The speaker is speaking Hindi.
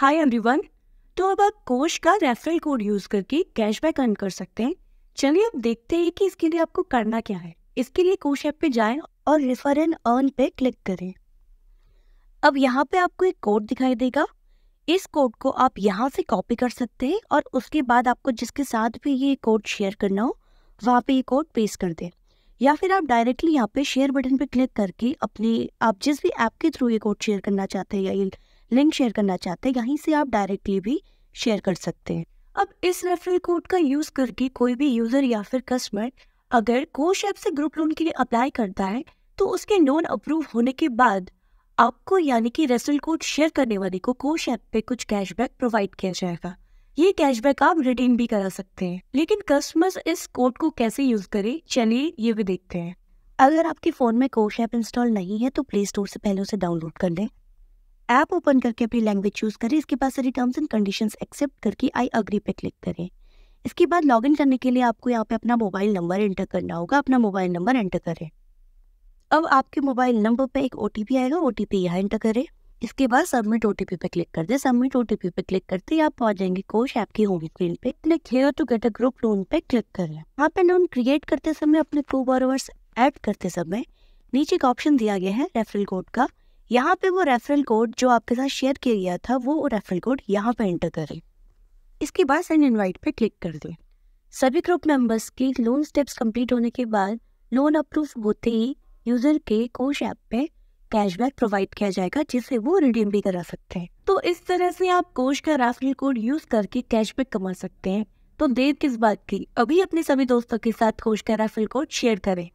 हाय एवरीवन तो अब आप कोश का रेफरल कोड यूज करके कैशबैक अर्न कर सकते हैं चलिए अब देखते हैं कि इसके लिए आपको करना क्या है इसके लिए कोश ऐप पे जाएं और रेफर एंड अर्न पे क्लिक करें अब यहाँ पे आपको एक कोड दिखाई देगा इस कोड को आप यहाँ से कॉपी कर सकते हैं और उसके बाद आपको जिसके साथ भी ये कोड शेयर करना हो वहाँ पे ये कोड पेस्ट कर दें या फिर आप डायरेक्टली यहाँ पे शेयर बटन पे क्लिक करके अपने आप जिस भी ऐप के थ्रू ये कोड शेयर करना चाहते हैं या लिंक शेयर करना चाहते हैं यहीं से आप डायरेक्टली भी शेयर कर सकते हैं अब इस रेफरल कोड का यूज़ करके कोई भी यूज़र या फिर कस्टमर अगर कोश ऐप से ग्रुप लोन के लिए अप्लाई करता है तो उसके लोन अप्रूव होने के बाद आपको यानी कि रेफरल कोड शेयर करने वाले को कोश ऐप पे कुछ कैशबैक प्रोवाइड किया जाएगा ये कैशबैक आप रिटेन भी करा सकते हैं लेकिन कस्टमर्स इस कोड को कैसे यूज करें चलिए ये भी देखते हैं अगर आपके फ़ोन में कोश ऐप इंस्टॉल नहीं है तो प्ले स्टोर से पहले उसे डाउनलोड कर लें ऐप ओपन करके अपनी लैंग्वेज चूज करें इसके बाद सारी टर्म्स एंड कंडीशंस एक्सेप्ट करके आई अग्री पे क्लिक करें इसके बाद लॉगिन करने के लिए आपको यहाँ पे अपना मोबाइल नंबर एंटर करना होगा अपना मोबाइल नंबर एंटर करें अब आपके मोबाइल नंबर पे एक ओ आएगा ओ टी यहाँ एंटर करें इसके बाद सबमिट ओ पे क्लिक कर दें सबमिट ओ पे क्लिक करते ही आप पहुंच जाएंगे कोश ऐप की होम स्क्रीन पे click here to get a group loan पे क्लिक करें यहाँ पे लोन क्रिएट करते समय अपने को बोरोवर्स एड करते समय नीचे एक ऑप्शन दिया गया है रेफरल कोड का यहाँ पे वो रेफरल कोड जो आपके साथ शेयर किया गया था वो रेफरल कोड यहाँ पे एंटर करें इसके बाद सेंड इनवाइट पे क्लिक कर दें सभी ग्रुप मेंबर्स के लोन स्टेप्स कंप्लीट होने के बाद लोन अप्रूव होते ही यूजर के कोश ऐप पे कैशबैक प्रोवाइड किया जाएगा जिससे वो रिडीम भी करा सकते हैं तो इस तरह से आप कोश का रेफरल कोड यूज करके कैशबैक कमा सकते हैं तो देर किस बात की अभी अपने सभी दोस्तों के साथ कोश का रेफरल कोड शेयर करें